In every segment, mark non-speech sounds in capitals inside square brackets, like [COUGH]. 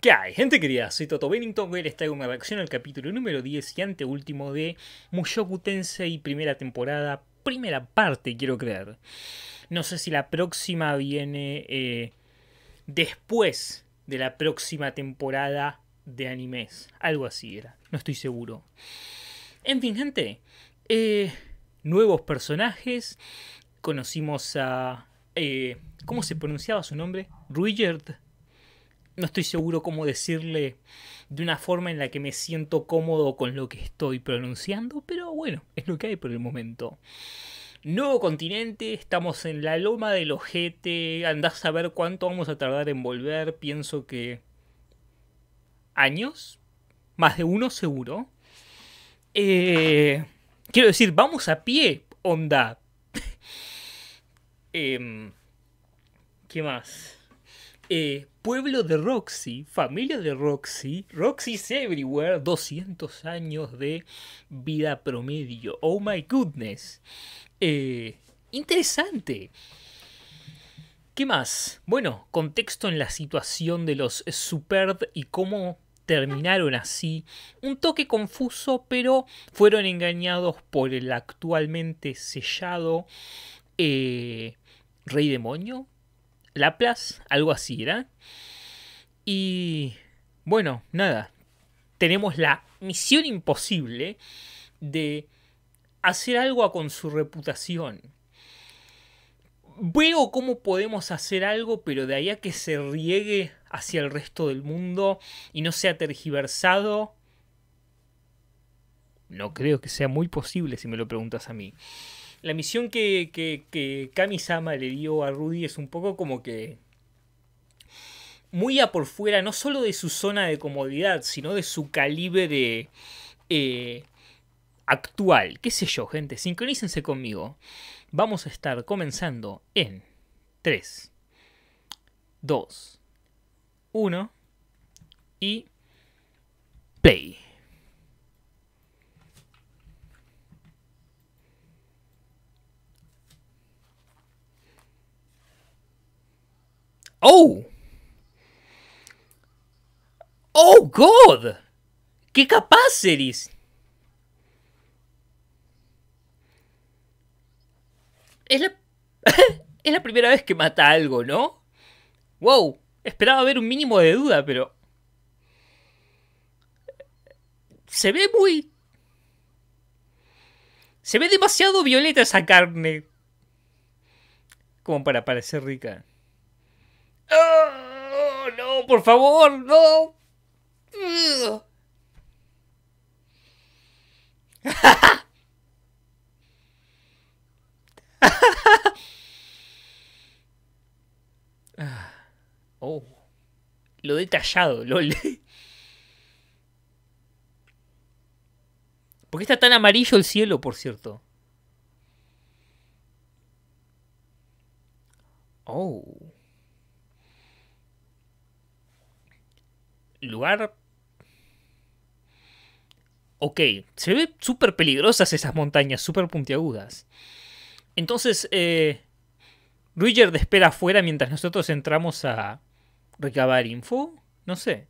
¿Qué hay, gente querida? Soy Toto Bennington, hoy les traigo una reacción al capítulo número 10 y anteúltimo de Mushoku Tensei, primera temporada, primera parte, quiero creer. No sé si la próxima viene eh, después de la próxima temporada de animes, algo así era, no estoy seguro. En fin, gente, eh, nuevos personajes, conocimos a... Eh, ¿Cómo se pronunciaba su nombre? Ruijerd no estoy seguro cómo decirle de una forma en la que me siento cómodo con lo que estoy pronunciando, pero bueno, es lo que hay por el momento. Nuevo continente, estamos en la loma del ojete, andás a ver cuánto vamos a tardar en volver, pienso que... años, más de uno seguro. Eh, quiero decir, vamos a pie, onda. [LAUGHS] Em, ¿Qué más? Eh, pueblo de Roxy, familia de Roxy, Roxy's Everywhere, 200 años de vida promedio. Oh my goodness. Eh, interesante. ¿Qué más? Bueno, contexto en la situación de los Superb y cómo terminaron así. Un toque confuso, pero fueron engañados por el actualmente sellado eh, Rey Demonio, Laplace, algo así era. Y bueno, nada, tenemos la misión imposible de hacer algo con su reputación. Veo cómo podemos hacer algo, pero de ahí a que se riegue hacia el resto del mundo y no sea tergiversado, no creo que sea muy posible si me lo preguntas a mí la misión que, que, Kami-sama le dio a Rudy es un poco como que muy a por fuera, no solo de su zona de comodidad, sino de su calibre eh, actual. ¿Qué sé yo, gente? Sincronícense conmigo. Vamos a estar comenzando en 3, 2, 1 y play. ¡Oh! ¡Oh, God! ¡Qué capaz eres! Es la... [LAUGHS] es la primera vez que mata algo, ¿no? ¡Wow! Esperaba haber un mínimo de duda, pero... Se ve muy... Se ve demasiado violeta esa carne. Como para parecer rica. ¡Oh, no, por favor, no. [LAUGHS] oh, lo detallado, lol. ¿Por qué está tan amarillo el cielo, por cierto? Oh. lugar. Ok, se ven súper peligrosas esas montañas, súper puntiagudas. Entonces, eh, Roger espera afuera mientras nosotros entramos a recabar info. No sé.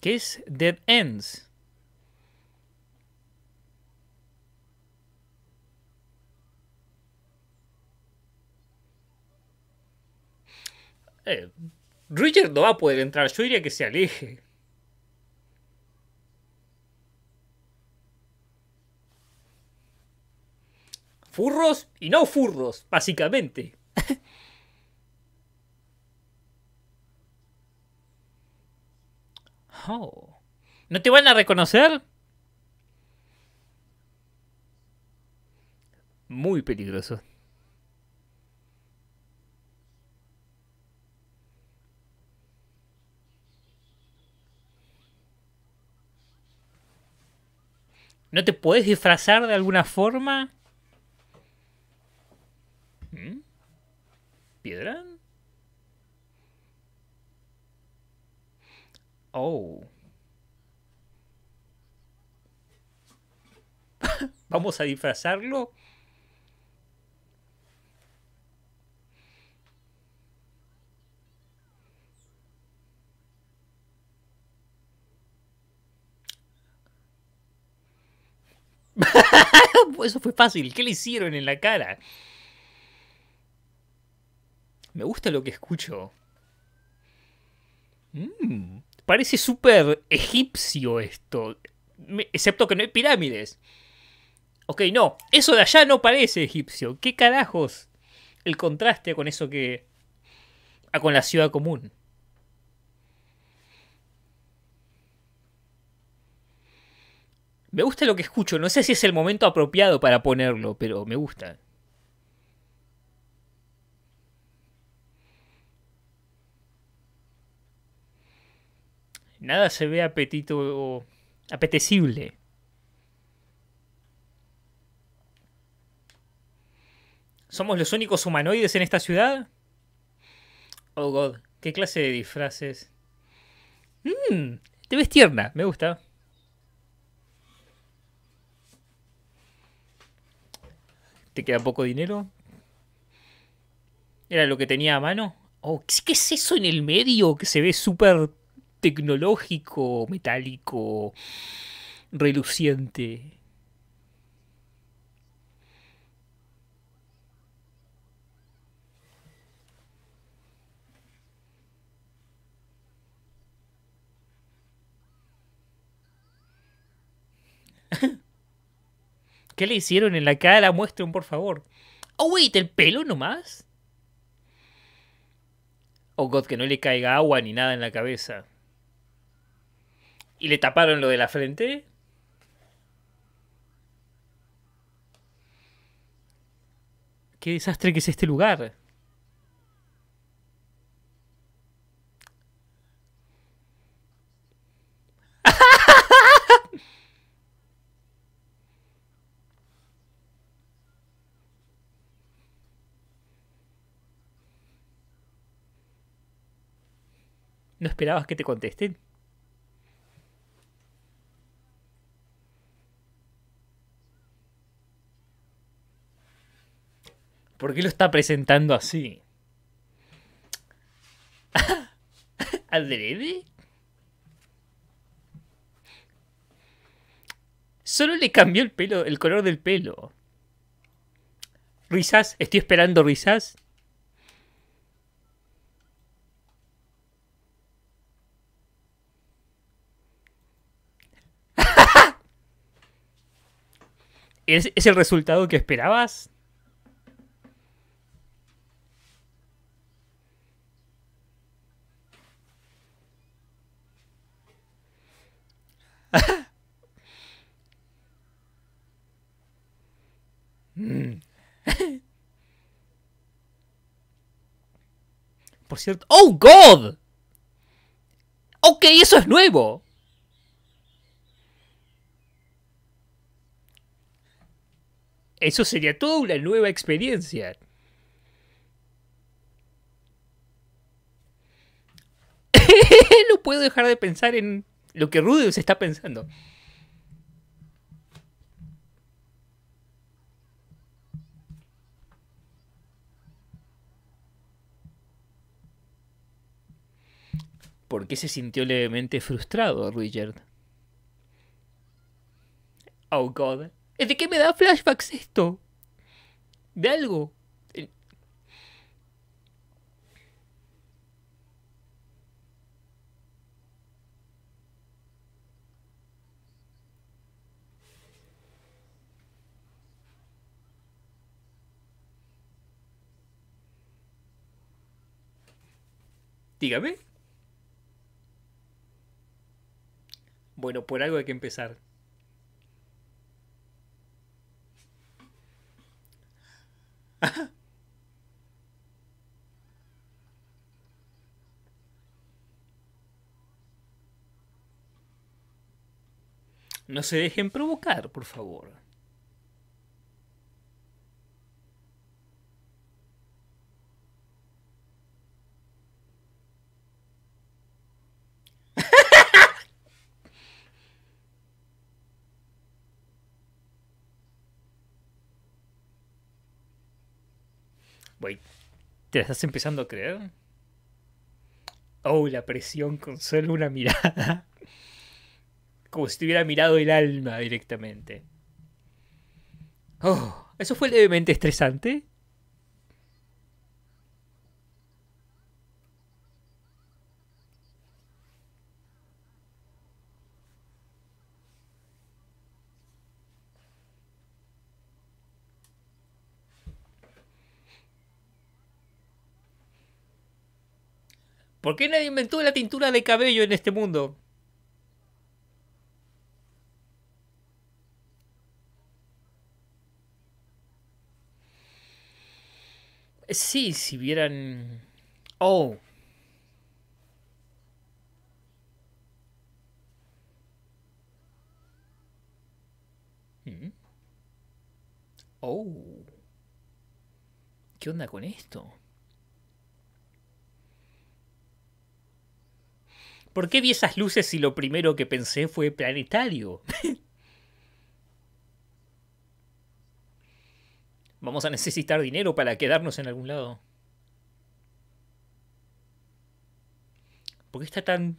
¿Qué es Dead Ends? Eh, Richard no va a poder entrar. Yo diría que se aleje. Furros y no furros, básicamente. [LAUGHS] oh. ¿No te van a reconocer? Muy peligroso. ¿No te puedes disfrazar de alguna forma? ¿Mm? ¿Piedra? Oh. [LAUGHS] ¿Vamos a disfrazarlo? ¿Qué le hicieron en la cara? Me gusta lo que escucho. Mm, parece súper egipcio esto. Excepto que no hay pirámides. Ok, no. Eso de allá no parece egipcio. ¿Qué carajos? El contraste con eso que... a ah, con la ciudad común. Me gusta lo que escucho, no sé si es el momento apropiado para ponerlo, pero me gusta. Nada se ve apetito apetecible. ¿Somos los únicos humanoides en esta ciudad? Oh god, qué clase de disfraces. Mmm, te ves tierna, me gusta. te queda poco dinero. Era lo que tenía a mano. Oh, ¿Qué es eso en el medio que se ve súper tecnológico, metálico, reluciente? ¿Qué le hicieron en la cara? Muestren, por favor. Oh, wait, el pelo nomás. Oh, God, que no le caiga agua ni nada en la cabeza. ¿Y le taparon lo de la frente? Qué desastre que es este lugar. ¿No esperabas que te contesten? ¿Por qué lo está presentando así? ¿Adrede? [LAUGHS] Solo le cambió el pelo, el color del pelo. Risas, estoy esperando risas. ¿Es, el resultado que esperabas? [LAUGHS] Por cierto. ¡Oh, God! Ok, eso es nuevo. Eso sería toda una nueva experiencia. [LAUGHS] no puedo dejar de pensar en lo que se está pensando. ¿Por qué se sintió levemente frustrado, Richard? Oh, God de qué me da flashbacks esto? De algo. Dígame. Bueno, por algo hay que empezar. no se dejen provocar, por favor. ¿Te la estás empezando a creer? Oh, la presión con solo una mirada. [LAUGHS] Como si te hubiera mirado el alma directamente. Oh, eso fue levemente estresante. ¿Por qué nadie inventó la tintura de cabello en este mundo? Sí, si vieran... Oh. Mm. Oh. ¿Qué onda con esto? ¿Por qué vi esas luces si lo primero que pensé fue planetario? [LAUGHS] Vamos a necesitar dinero para quedarnos en algún lado. ¿Por qué está tan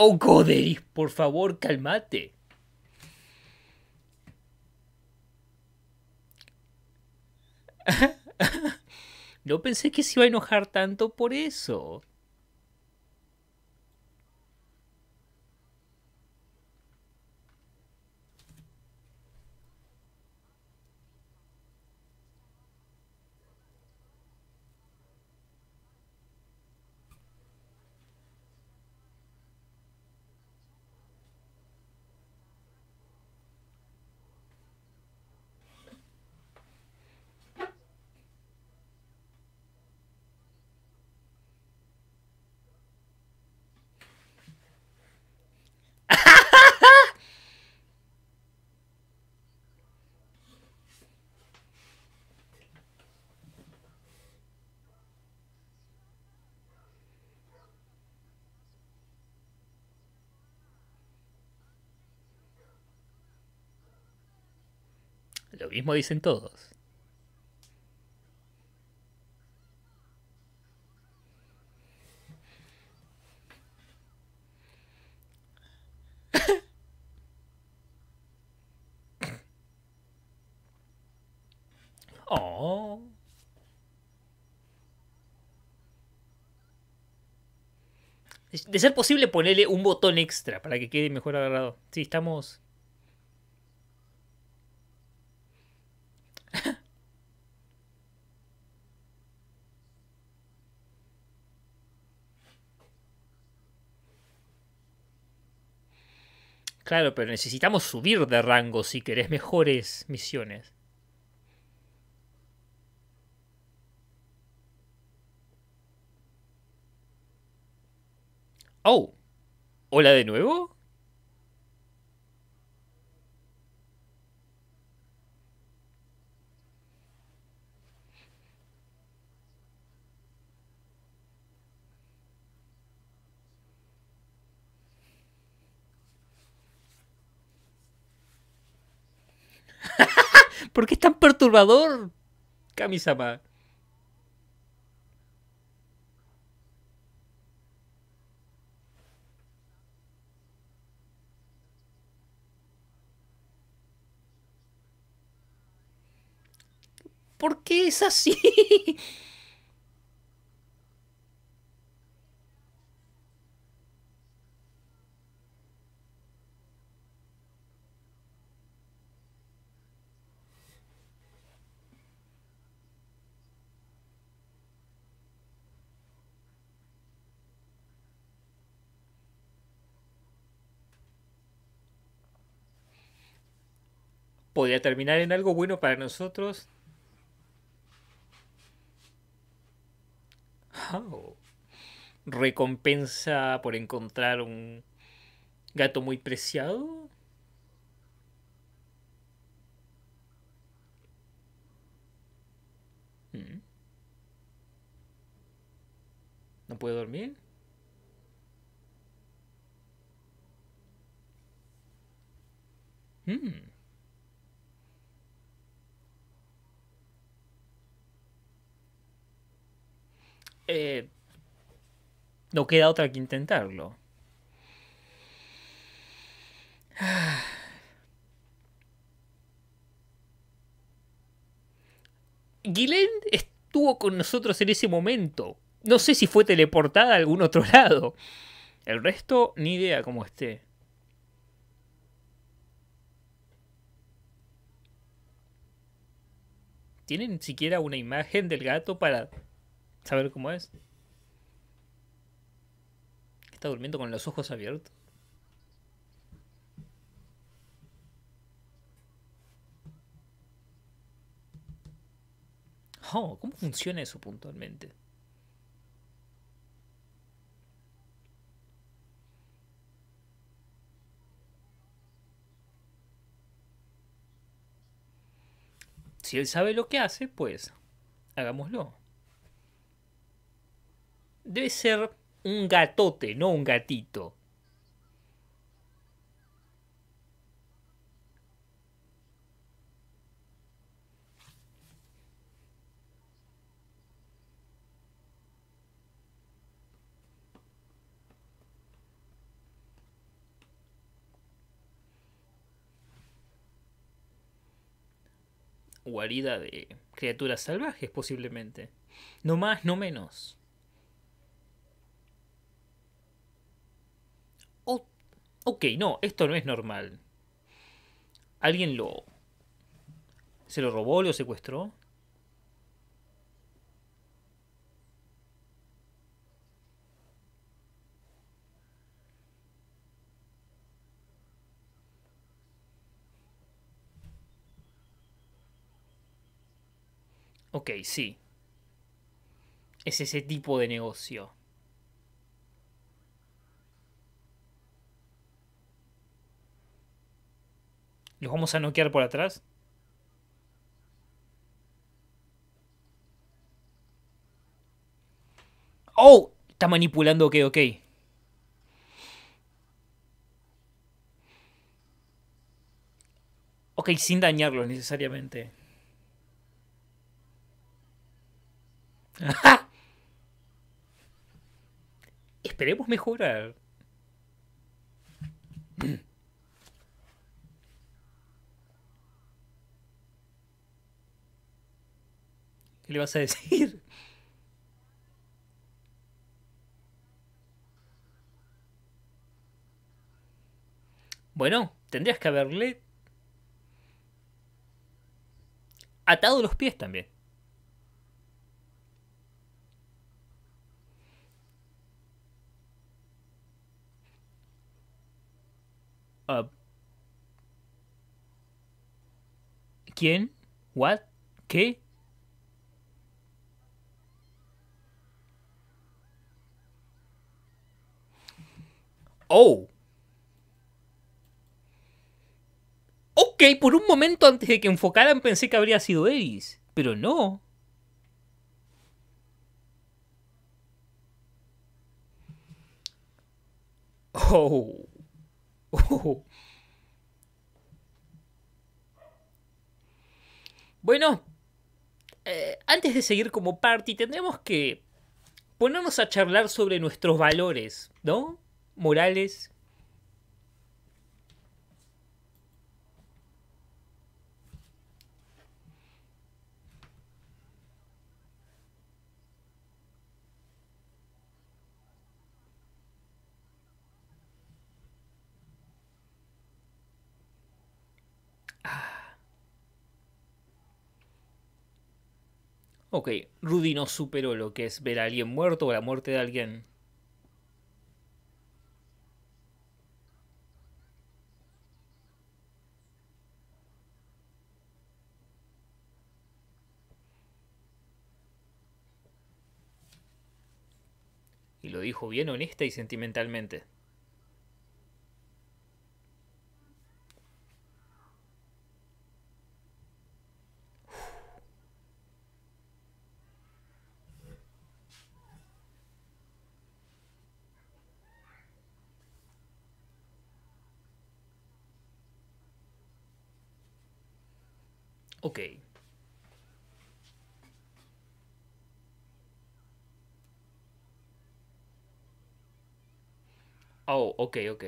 Oh, Goderis, por favor, cálmate. [LAUGHS] No pensé que se iba a enojar tanto por eso. Lo mismo dicen todos. [LAUGHS] Oh. De ser posible, ponerle un botón extra para que quede mejor agarrado. Sí, estamos Claro, pero necesitamos subir de rango si querés mejores misiones. Oh, hola de nuevo. [LAUGHS] ¿Por qué es tan perturbador, Kamisama? ¿Por qué es así? [LAUGHS] ¿Podría terminar en algo bueno para nosotros. Recompensa por encontrar un gato muy preciado. Hmm. ¿No puede dormir? Hmm. Eh, no queda otra que intentarlo. Guilén [SIGHS] estuvo con nosotros en ese momento. No sé si fue teleportada a algún otro [LAUGHS] lado. El resto, ni idea cómo esté. ¿Tienen siquiera una imagen del gato para saber cómo es. Está durmiendo con los ojos abiertos. Oh, ¿cómo funciona eso puntualmente? Si él sabe lo que hace, pues hagámoslo debe ser un gatote, no un gatito. guarida de criaturas salvajes posiblemente. No más, no menos. ok, no, esto no es normal. Alguien lo... ¿Se lo robó, lo secuestró? Ok, sí. Es ese tipo de negocio. ¿Los vamos a noquear por atrás? ¡Oh! Está manipulando OK, OK. Ok, sin dañarlo necesariamente. [LAUGHS] Esperemos mejorar. [CLEARS THROAT] ¿Qué le vas a decir? Bueno, tendrías que haberle atado los pies también. Ah. ¿Quién? ¿What? ¿Qué? Oh. Ok, por un momento antes de que enfocaran pensé que habría sido Eris, pero no. Oh. oh. Bueno, eh, antes de seguir como party, tendremos que ponernos a charlar sobre nuestros valores, ¿no? Morales. Ah. Ok, Rudy no superó lo que es ver a alguien muerto o la muerte de alguien dijo bien honesta y sentimentalmente. Ok. Oh, ok, ok.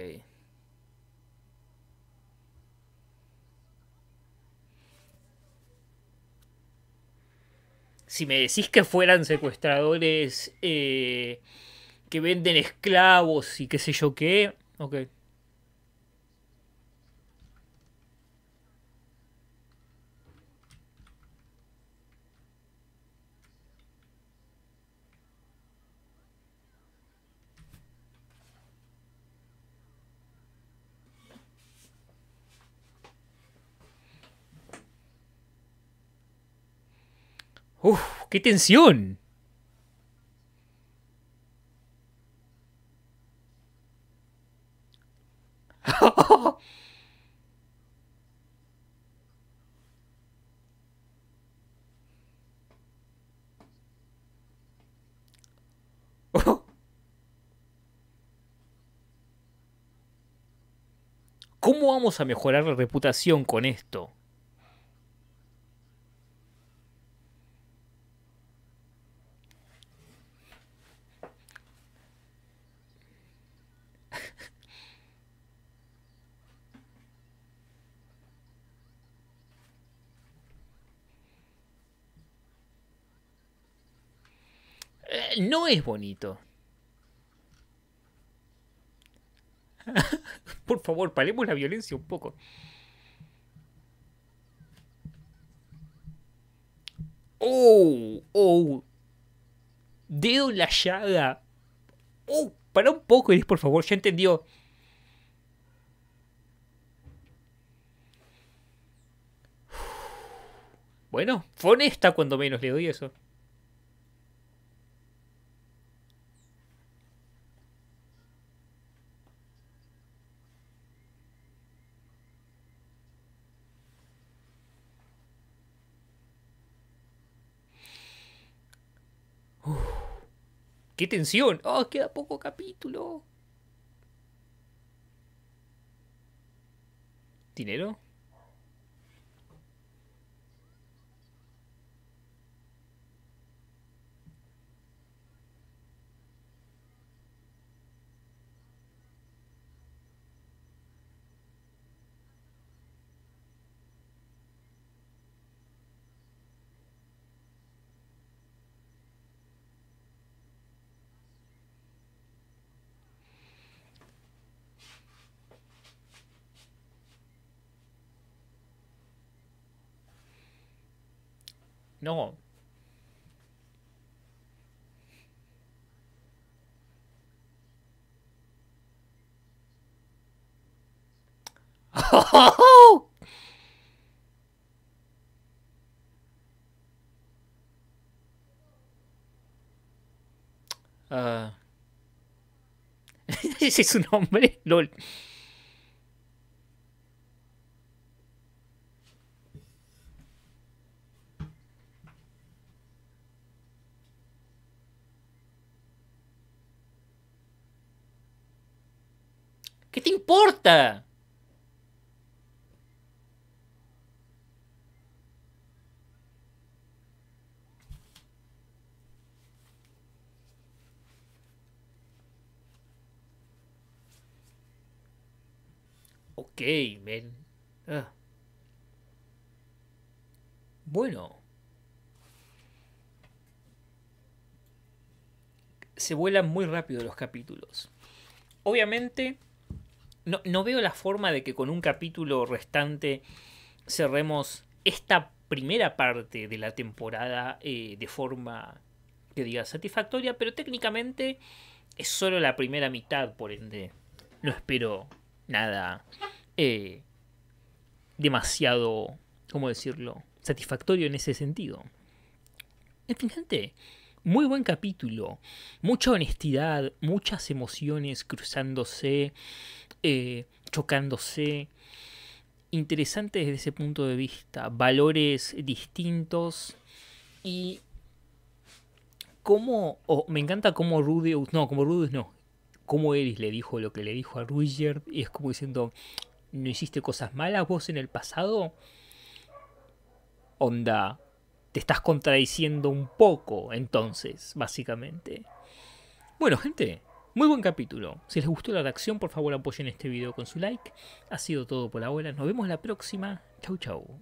Si me decís que fueran secuestradores eh, que venden esclavos y qué sé yo qué, ok. ¡Uf! ¡Qué tensión! [LAUGHS] ¿Cómo vamos a mejorar la reputación con esto? Eh, no es bonito. [LAUGHS] Por favor, paremos la violencia un poco. ¡Oh! ¡Oh! Dedo la llaga. ¡Oh! Para un poco, Iris, por favor, ya entendió. Bueno, fue honesta cuando menos le doy eso. ¡Qué tensión! ¡Oh, queda poco capítulo! ¿Dinero? No. [LAUGHS] Ah. [LAUGHS] Ese es su nombre, LOL. ¿Qué te importa? Ok, men. Ah. Bueno. Se vuelan muy rápido los capítulos. Obviamente, no, veo la forma de que con un capítulo restante cerremos esta primera parte de la temporada eh, de forma que diga satisfactoria, pero técnicamente es solo la primera mitad, por ende. No espero nada eh, demasiado, ¿cómo decirlo?, satisfactorio en ese sentido. En fin, gente, muy buen capítulo, mucha honestidad, muchas emociones cruzándose. Eh, chocándose. Interesante desde ese punto de vista, valores distintos y cómo, me encanta cómo Rudeus, no, como Rudeus no, Como Eris le dijo lo que le dijo a Rudyard y es como diciendo, no hiciste cosas malas vos en el pasado, onda, te estás contradiciendo un poco entonces, básicamente. Bueno, gente, muy buen capítulo. Si les gustó la reacción, por favor apoyen este video con su like. Ha sido todo por ahora. Nos vemos la próxima. Chau chau.